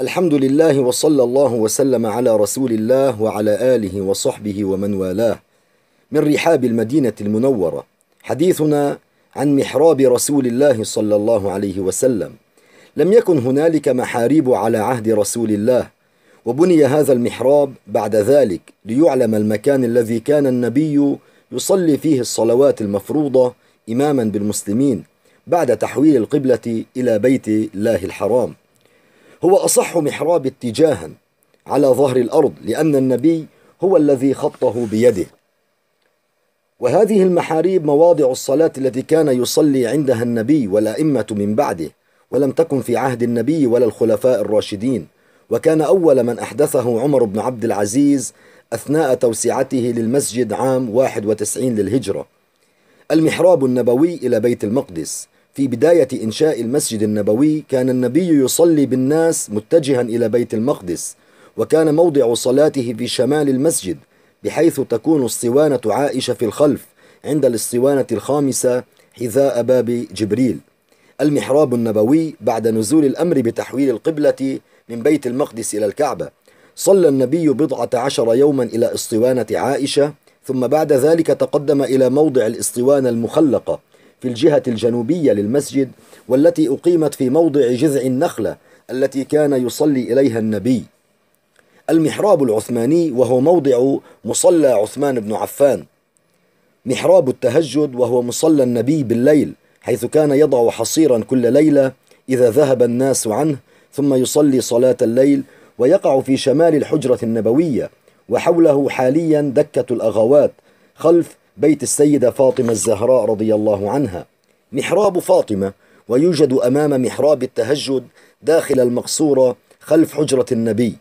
الحمد لله وصلى الله وسلم على رسول الله وعلى آله وصحبه ومن والاه من رحاب المدينة المنورة حديثنا عن محراب رسول الله صلى الله عليه وسلم لم يكن هنالك محاريب على عهد رسول الله وبني هذا المحراب بعد ذلك ليعلم المكان الذي كان النبي يصلي فيه الصلوات المفروضة إماما بالمسلمين بعد تحويل القبلة إلى بيت الله الحرام هو أصح محراب اتجاها على ظهر الأرض لأن النبي هو الذي خطه بيده وهذه المحاريب مواضع الصلاة التي كان يصلي عندها النبي والأئمة من بعده ولم تكن في عهد النبي ولا الخلفاء الراشدين وكان أول من أحدثه عمر بن عبد العزيز أثناء توسعته للمسجد عام 91 للهجرة المحراب النبوي إلى بيت المقدس في بداية إنشاء المسجد النبوي كان النبي يصلي بالناس متجها إلى بيت المقدس وكان موضع صلاته في شمال المسجد بحيث تكون الصوانة عائشة في الخلف عند الاسطوانة الخامسة حذاء باب جبريل المحراب النبوي بعد نزول الأمر بتحويل القبلة من بيت المقدس إلى الكعبة صلى النبي بضعة عشر يوما إلى اسطوانة عائشة ثم بعد ذلك تقدم إلى موضع الاسطوانة المخلقة في الجهة الجنوبية للمسجد والتي أقيمت في موضع جذع النخلة التي كان يصلي إليها النبي المحراب العثماني وهو موضع مصلى عثمان بن عفان محراب التهجد وهو مصلى النبي بالليل حيث كان يضع حصيرا كل ليلة إذا ذهب الناس عنه ثم يصلي صلاة الليل ويقع في شمال الحجرة النبوية وحوله حاليا دكة الأغوات خلف بيت السيدة فاطمة الزهراء رضي الله عنها محراب فاطمة ويوجد أمام محراب التهجد داخل المقصورة خلف حجرة النبي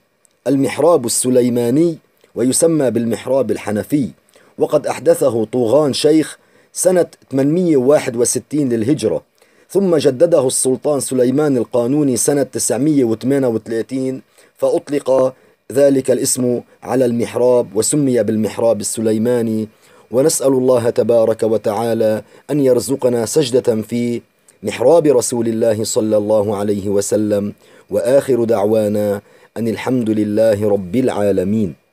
المحراب السليماني ويسمى بالمحراب الحنفي وقد أحدثه طوغان شيخ سنة 861 للهجرة ثم جدده السلطان سليمان القانوني سنة 938 فأطلق ذلك الاسم على المحراب وسمي بالمحراب السليماني ونسأل الله تبارك وتعالى أن يرزقنا سجدة في محراب رسول الله صلى الله عليه وسلم وآخر دعوانا أن الحمد لله رب العالمين